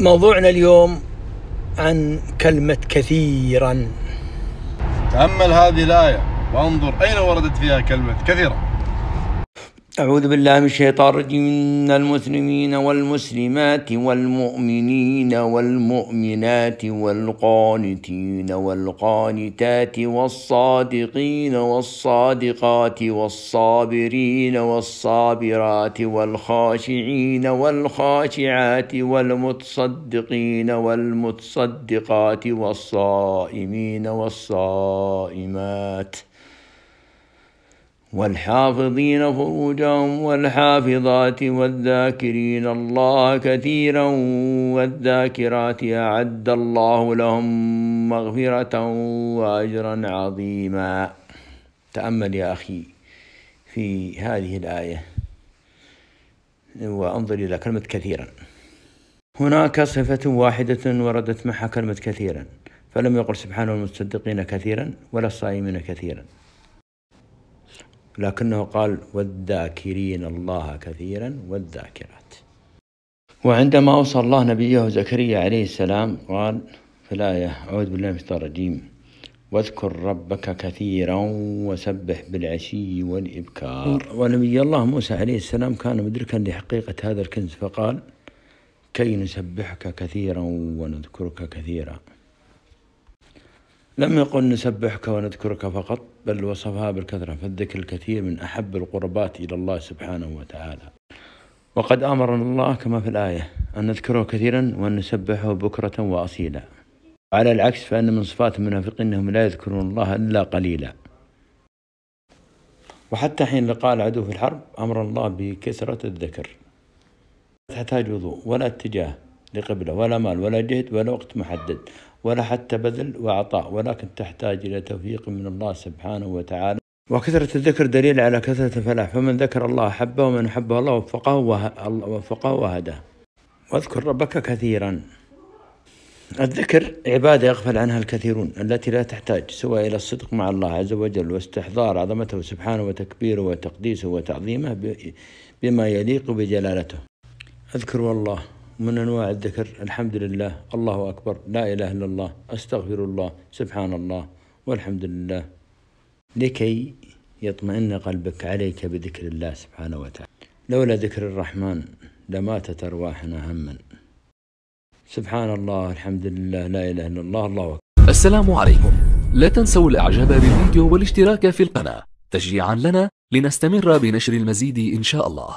موضوعنا اليوم عن كلمة كثيرا تأمل هذه الآية وانظر أين وردت فيها كلمة كثيرا أعوذ بالله من الشيطان الرجيم إن المسلمين والمسلمات والمؤمنين والمؤمنات والقانتين والقانتات والصادقين والصادقات والصابرين والصابرات والخاشعين والخاشعات والمتصدقين والمتصدقات والصائمين والصائمات والحافظين فروجهم والحافظات والذاكرين الله كثيرا والذاكرات أعد الله لهم مغفرة وأجرا عظيما تأمل يا أخي في هذه الآية وانظر إلى كلمة كثيرا هناك صفة واحدة وردت معها كلمة كثيرا فلم يقل سبحانه المصدقين كثيرا ولا الصائمين كثيرا لكنه قال والذاكرين الله كثيرا والذاكرات وعندما أوصى الله نبيه زكريا عليه السلام قال في الآية أعوذ بالله من الشيطان الرجيم واذكر ربك كثيرا وسبح بالعشي والإبكار ونبي الله موسى عليه السلام كان مدركا لحقيقة هذا الكنز فقال كي نسبحك كثيرا ونذكرك كثيرا لم يقل نسبحك ونذكرك فقط بل وصفها بالكثرة فالذكر الكثير من أحب القربات إلى الله سبحانه وتعالى وقد أمرنا الله كما في الآية أن نذكره كثيرا وأن نسبحه بكرة وأصيلا على العكس فأن من صفات المنافقين أنهم لا يذكرون الله إلا قليلا وحتى حين لقاء العدو في الحرب أمر الله بكثرة الذكر لا تحتاج وضوء ولا اتجاه لقبلة ولا مال ولا جهد ولا وقت محدد ولا حتى بذل وعطاء ولكن تحتاج إلى توفيق من الله سبحانه وتعالى وكثرة الذكر دليل على كثرة الفلاح فمن ذكر الله أحبه ومن أحبه الله وفقه وفقه وهداه واذكر ربك كثيرا الذكر عبادة يغفل عنها الكثيرون التي لا تحتاج سوى إلى الصدق مع الله عز وجل واستحضار عظمته سبحانه وتكبيره وتقديسه وتعظيمه بما يليق بجلالته اذكر الله من أنواع الذكر الحمد لله الله أكبر لا إله إلا الله أستغفر الله سبحان الله والحمد لله لكي يطمئن قلبك عليك بذكر الله سبحانه وتعالى لولا ذكر الرحمن لماتت أرواحنا هما سبحان الله الحمد لله لا إله إلا الله الله أكبر السلام عليكم لا تنسوا الإعجاب بالفيديو والاشتراك في القناة تشجيعا لنا لنستمر بنشر المزيد إن شاء الله